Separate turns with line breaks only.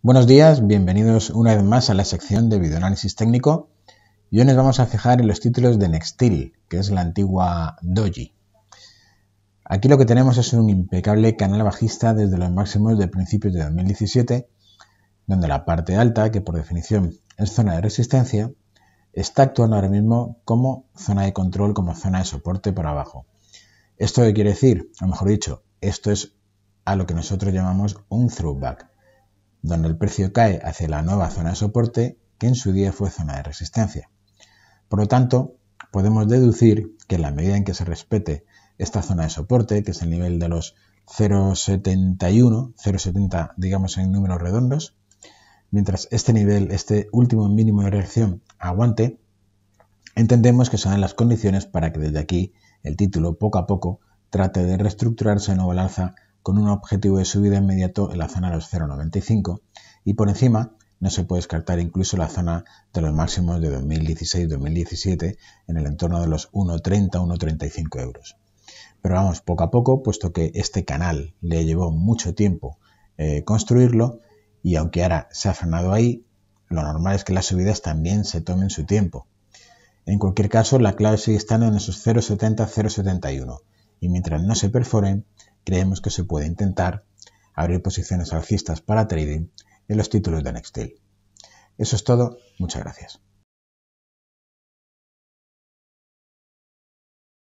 Buenos días, bienvenidos una vez más a la sección de videoanálisis técnico y hoy nos vamos a fijar en los títulos de Nextil, que es la antigua Doji. Aquí lo que tenemos es un impecable canal bajista desde los máximos de principios de 2017, donde la parte alta, que por definición es zona de resistencia, está actuando ahora mismo como zona de control, como zona de soporte por abajo. ¿Esto qué quiere decir? O mejor dicho, esto es a lo que nosotros llamamos un throwback donde el precio cae hacia la nueva zona de soporte que en su día fue zona de resistencia. Por lo tanto, podemos deducir que en la medida en que se respete esta zona de soporte, que es el nivel de los 0,71, 0,70 digamos en números redondos, mientras este nivel, este último mínimo de reacción aguante, entendemos que son las condiciones para que desde aquí el título poco a poco trate de reestructurarse en nuevo al alza con un objetivo de subida inmediato en la zona de los 0,95 y por encima no se puede descartar incluso la zona de los máximos de 2016-2017 en el entorno de los 1,30-1,35 euros. Pero vamos, poco a poco, puesto que este canal le llevó mucho tiempo eh, construirlo y aunque ahora se ha frenado ahí, lo normal es que las subidas también se tomen su tiempo. En cualquier caso, la clave sigue estando en esos 0,70-0,71 y mientras no se perforen, creemos que se puede intentar abrir posiciones alcistas para trading en los títulos de Nextel. Eso es todo, muchas gracias.